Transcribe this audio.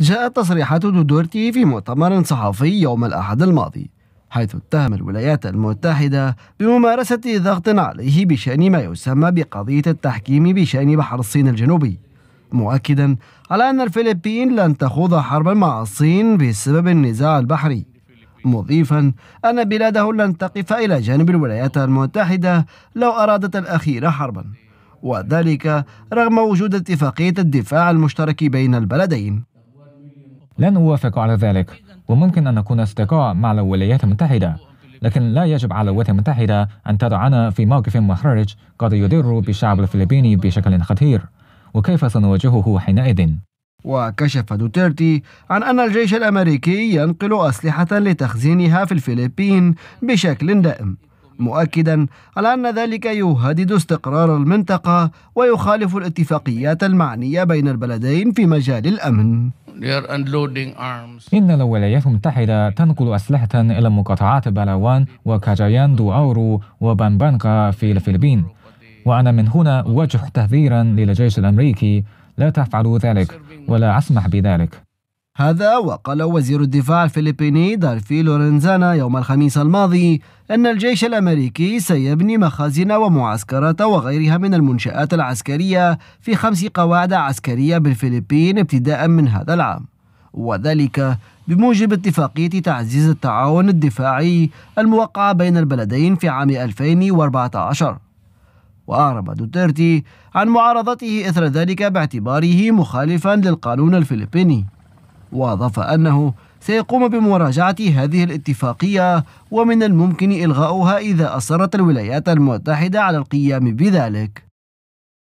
جاءت تصريحات دودورتي في مؤتمر صحفي يوم الأحد الماضي حيث اتهم الولايات المتحدة بممارسة ضغط عليه بشأن ما يسمى بقضية التحكيم بشأن بحر الصين الجنوبي مؤكدا على أن الفلبين لن تخوض حربا مع الصين بسبب النزاع البحري مضيفا أن بلاده لن تقف إلى جانب الولايات المتحدة لو أرادت الأخيرة حربا وذلك رغم وجود اتفاقية الدفاع المشترك بين البلدين لن أوافق على ذلك وممكن أن نكون أصدقاء مع الولايات المتحدة لكن لا يجب على الولايات المتحدة أن تضعنا في موقف محرج قد يضر بالشعب الفلبيني بشكل خطير وكيف سنواجهه حينئذ؟ وكشف دوتيرتي عن أن الجيش الأمريكي ينقل أسلحة لتخزينها في الفلبين بشكل دائم مؤكدا على أن ذلك يهدد استقرار المنطقة ويخالف الاتفاقيات المعنية بين البلدين في مجال الأمن إن الولايات المتحدة تنقل أسلحة إلى مقاطعات بالاوان وكاجايان دو أورو وبانبانكا في الفلبين وأنا من هنا أوجه تحذيرا للجيش الأمريكي لا تفعلوا ذلك ولا أسمح بذلك هذا وقال وزير الدفاع الفلبيني دارفي لورنزانا يوم الخميس الماضي أن الجيش الأمريكي سيبني مخازن ومعسكرات وغيرها من المنشآت العسكرية في خمس قواعد عسكرية بالفلبين ابتداء من هذا العام وذلك بموجب اتفاقية تعزيز التعاون الدفاعي الموقعة بين البلدين في عام 2014 وأعرب دوتيرتي عن معارضته إثر ذلك باعتباره مخالفا للقانون الفلبيني وأضاف أنه سيقوم بمراجعة هذه الاتفاقية ومن الممكن إلغاؤها إذا أصرت الولايات المتحدة على القيام بذلك